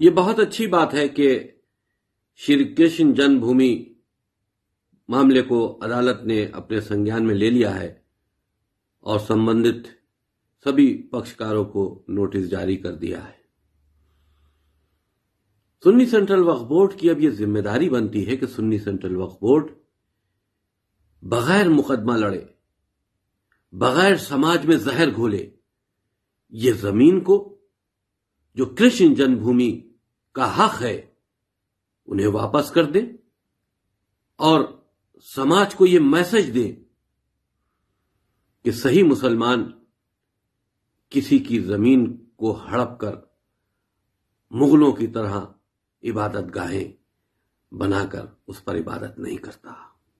ये बहुत अच्छी बात है कि श्री कृष्ण जन्मभूमि मामले को अदालत ने अपने संज्ञान में ले लिया है और संबंधित सभी पक्षकारों को नोटिस जारी कर दिया है सुन्नी सेंट्रल वक्फ बोर्ड की अब यह जिम्मेदारी बनती है कि सुन्नी सेंट्रल वक्फ बोर्ड बगैर मुकदमा लड़े बगैर समाज में जहर घोले ये जमीन को जो कृष्ण जन्मभूमि का हक है उन्हें वापस कर दें और समाज को यह मैसेज दें कि सही मुसलमान किसी की जमीन को हड़प कर मुगलों की तरह इबादत गाहें बनाकर उस पर इबादत नहीं करता